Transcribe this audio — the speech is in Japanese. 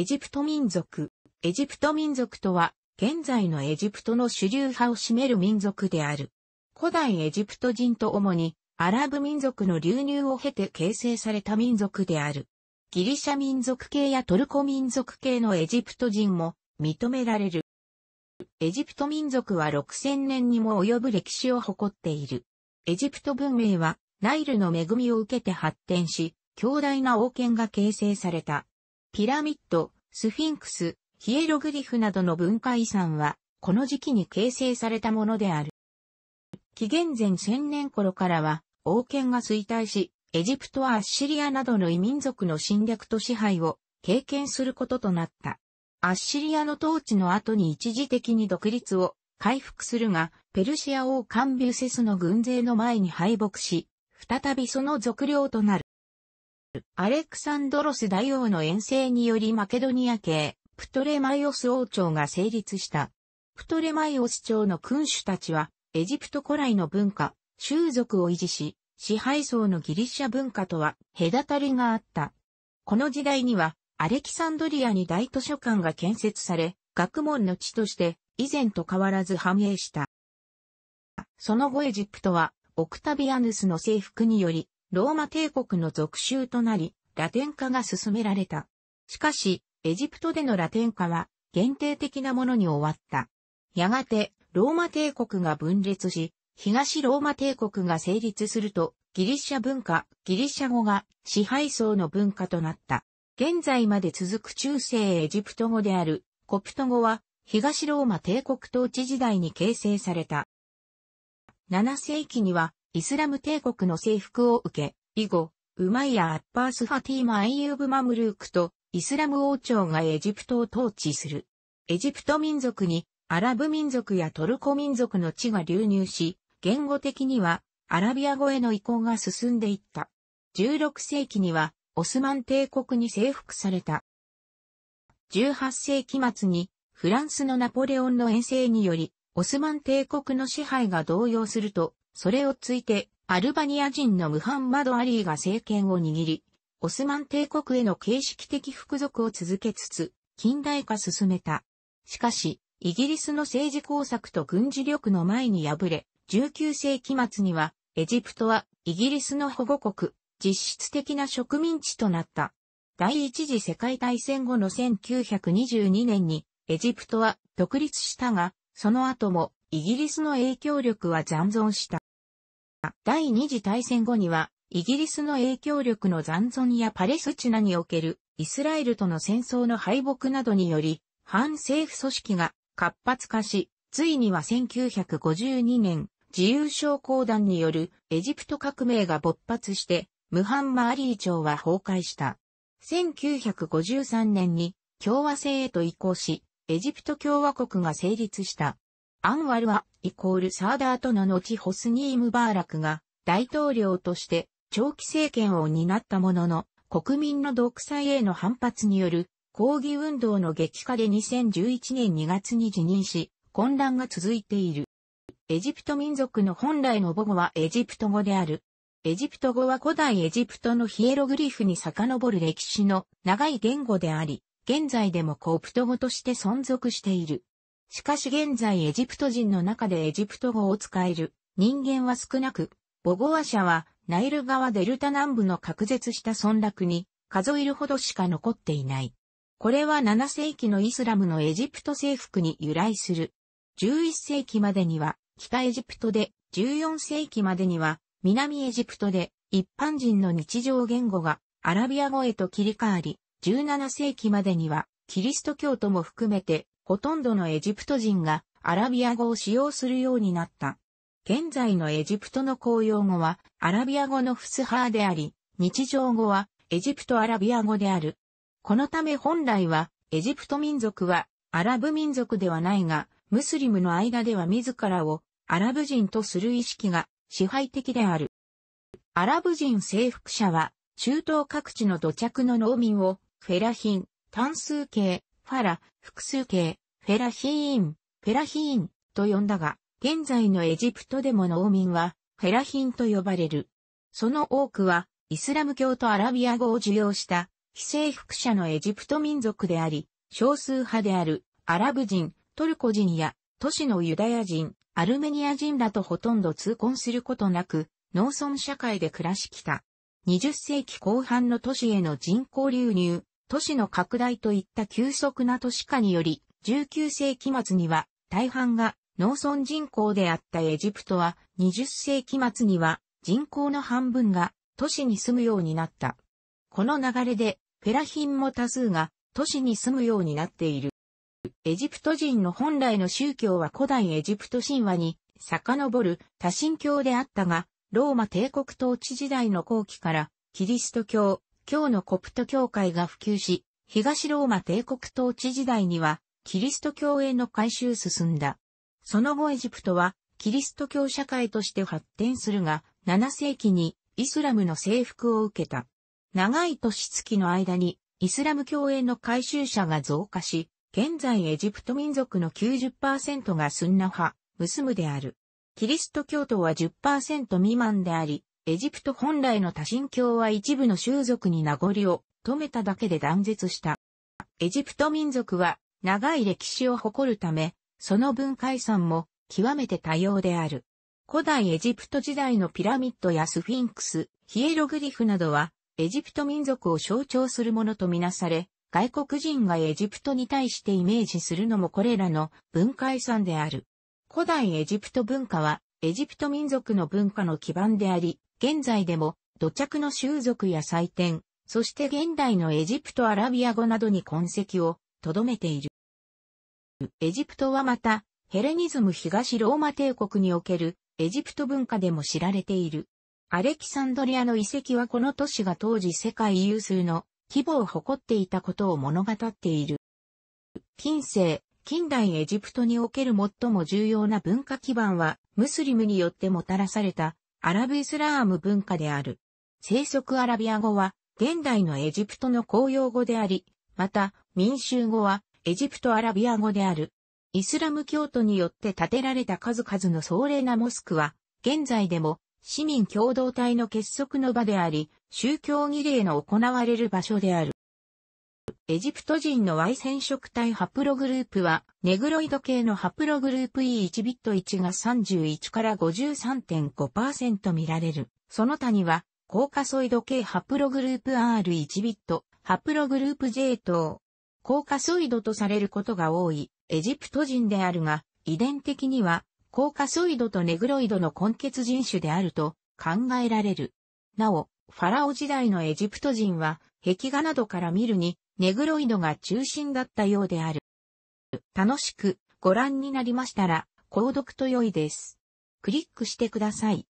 エジプト民族。エジプト民族とは、現在のエジプトの主流派を占める民族である。古代エジプト人と主に、アラブ民族の流入を経て形成された民族である。ギリシャ民族系やトルコ民族系のエジプト人も認められる。エジプト民族は6000年にも及ぶ歴史を誇っている。エジプト文明はナイルの恵みを受けて発展し、強大な王権が形成された。ピラミッド、スフィンクス、ヒエログリフなどの文化遺産は、この時期に形成されたものである。紀元前1000年頃からは、王権が衰退し、エジプトはアッシリアなどの異民族の侵略と支配を経験することとなった。アッシリアの統治の後に一時的に独立を回復するが、ペルシア王カンビュセスの軍勢の前に敗北し、再びその属領となる。アレクサンドロス大王の遠征によりマケドニア系、プトレマイオス王朝が成立した。プトレマイオス朝の君主たちは、エジプト古来の文化、習俗を維持し、支配層のギリシャ文化とは隔たりがあった。この時代には、アレキサンドリアに大図書館が建設され、学問の地として以前と変わらず繁栄した。その後エジプトは、オクタビアヌスの征服により、ローマ帝国の属州となり、ラテン化が進められた。しかし、エジプトでのラテン化は限定的なものに終わった。やがて、ローマ帝国が分裂し、東ローマ帝国が成立すると、ギリシャ文化、ギリシャ語が支配層の文化となった。現在まで続く中世エジプト語であるコプト語は東ローマ帝国統治時代に形成された。7世紀にはイスラム帝国の征服を受け、以後、ウマイヤ・アッパース・ファティーマ・アイユーブ・マムルークと、イスラム王朝がエジプトを統治する。エジプト民族に、アラブ民族やトルコ民族の地が流入し、言語的には、アラビア語への移行が進んでいった。16世紀には、オスマン帝国に征服された。18世紀末に、フランスのナポレオンの遠征により、オスマン帝国の支配が動揺すると、それをついて、アルバニア人のムハンマド・アリーが政権を握り、オスマン帝国への形式的服属を続けつつ、近代化進めた。しかし、イギリスの政治工作と軍事力の前に敗れ、19世紀末には、エジプトはイギリスの保護国、実質的な植民地となった。第一次世界大戦後の1922年にエジプトは独立したが、その後もイギリスの影響力は残存した。第二次大戦後には、イギリスの影響力の残存やパレスチナにおけるイスラエルとの戦争の敗北などにより、反政府組織が活発化し、ついには1952年、自由将校団によるエジプト革命が勃発して、ムハンマ・ーリー朝は崩壊した。1953年に共和制へと移行し、エジプト共和国が成立した。アンワルは、イコールサーダーとの後ホスニー・ムバーラクが大統領として長期政権を担ったものの、国民の独裁への反発による抗議運動の激化で2011年2月に辞任し、混乱が続いている。エジプト民族の本来の母語はエジプト語である。エジプト語は古代エジプトのヒエログリフに遡る歴史の長い言語であり、現在でもコプト語として存続している。しかし現在エジプト人の中でエジプト語を使える人間は少なく、ボゴア社はナイル川デルタ南部の隔絶した村落に数えるほどしか残っていない。これは7世紀のイスラムのエジプト征服に由来する。11世紀までには北エジプトで、14世紀までには南エジプトで一般人の日常言語がアラビア語へと切り替わり、17世紀までにはキリスト教徒も含めてほとんどのエジプト人がアラビア語を使用するようになった。現在のエジプトの公用語はアラビア語のフスハーであり、日常語はエジプトアラビア語である。このため本来はエジプト民族はアラブ民族ではないが、ムスリムの間では自らをアラブ人とする意識が支配的である。アラブ人征服者は中東各地の土着の農民をフェラヒン、単数形、ファラ、複数形、フェラヒーン、フェラヒーンと呼んだが、現在のエジプトでも農民は、フェラヒンと呼ばれる。その多くは、イスラム教とアラビア語を受容した、非征服者のエジプト民族であり、少数派である、アラブ人、トルコ人や、都市のユダヤ人、アルメニア人らとほとんど通婚することなく、農村社会で暮らしきた。20世紀後半の都市への人口流入、都市の拡大といった急速な都市化により、19世紀末には大半が農村人口であったエジプトは20世紀末には人口の半分が都市に住むようになった。この流れでフェラヒンも多数が都市に住むようになっている。エジプト人の本来の宗教は古代エジプト神話に遡る多神教であったが、ローマ帝国統治時代の後期からキリスト教、教のコプト教会が普及し、東ローマ帝国統治時代には、キリスト教への改修進んだ。その後エジプトは、キリスト教社会として発展するが、7世紀にイスラムの征服を受けた。長い年月の間に、イスラム教への改修者が増加し、現在エジプト民族の90%がスンナ派、ムスムである。キリスト教徒は10%未満であり、エジプト本来の多神教は一部の習俗に名残を止めただけで断絶した。エジプト民族は長い歴史を誇るため、その文化遺産も極めて多様である。古代エジプト時代のピラミッドやスフィンクス、ヒエログリフなどは、エジプト民族を象徴するものとみなされ、外国人がエジプトに対してイメージするのもこれらの文化遺産である。古代エジプト文化は、エジプト民族の文化の基盤であり、現在でも土着の習俗や祭典、そして現代のエジプトアラビア語などに痕跡を留めている。エジプトはまた、ヘレニズム東ローマ帝国におけるエジプト文化でも知られている。アレキサンドリアの遺跡はこの都市が当時世界有数の規模を誇っていたことを物語っている。近世、近代エジプトにおける最も重要な文化基盤は、ムスリムによってもたらされたアラブイスラーム文化である。生息アラビア語は、現代のエジプトの公用語であり、また、民衆語は、エジプトアラビア語である。イスラム教徒によって建てられた数々の壮麗なモスクは、現在でも、市民共同体の結束の場であり、宗教儀礼の行われる場所である。エジプト人の Y 染色体ハプログループは、ネグロイド系のハプログループ E1 ビット1が31から53.5%見られる。その他には、高カソイド系ハプログループ R1 ビット、ハプログループ J 等、高カソイドとされることが多い、エジプト人であるが、遺伝的には、高カソイドとネグロイドの根血人種であると考えられる。なお、ファラオ時代のエジプト人は、壁画などから見るに、ネグロイドが中心だったようである。楽しくご覧になりましたら、購読と良いです。クリックしてください。